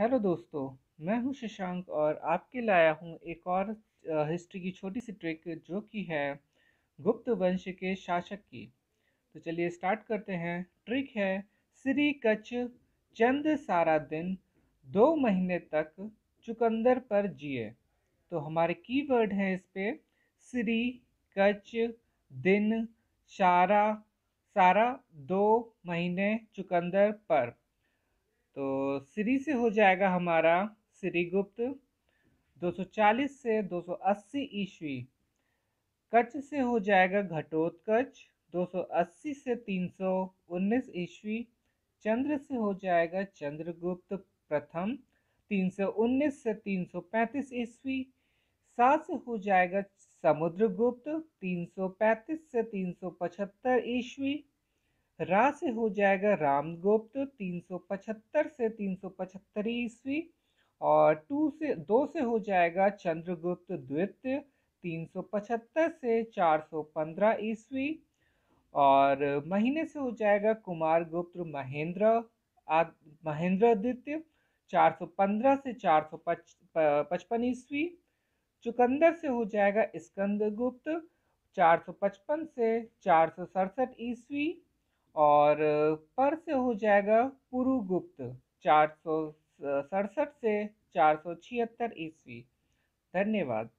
hello दोस्तों मैं हूं शशांक और आपके लाया हूं एक और हिस्ट्री की छोटी सी ट्रिक जो कि है गुप्त वंश के शासक की तो चलिए स्टार्ट करते हैं ट्रिक है श्री कच्छ चंद सारा दिन दो महीने तक चुकंदर पर जिए तो हमारे कीवर्ड हैं इस पे श्री कच दिन सारा सारा दो महीने चुकंदर पर तो श्री से हो जाएगा हमारा श्रीगुप्त 240 से 280 ईस्वी कच्छ से हो जाएगा घटोत्कच 280 से 319 ईस्वी चंद्र से हो जाएगा चंद्रगुप्त प्रथम 319 से 335 ईस्वी सात से हो जाएगा समुद्रगुप्त 335 से 375 ईस्वी रा से हो जाएगा रामगुप्त तीन सौ पचहत्तर से तीन सौ पचहत्तर ईस्वी और टू से दो से हो जाएगा चंद्रगुप्त द्वितीय तीन सौ पचहत्तर से चार सौ पंद्रह ईस्वी और महीने से हो जाएगा कुमार गुप्त महेंद्र महेंद्र चार सौ पंद्रह से चार सौ पचपन ईस्वी चुकंदर से हो जाएगा स्कंदगुप्त पचपन से चार सौ सड़सठ ईस्वी और पर से हो जाएगा पुरुगुप्त चार सौ सड़सठ से चार सौ छिहत्तर ईस्वी धन्यवाद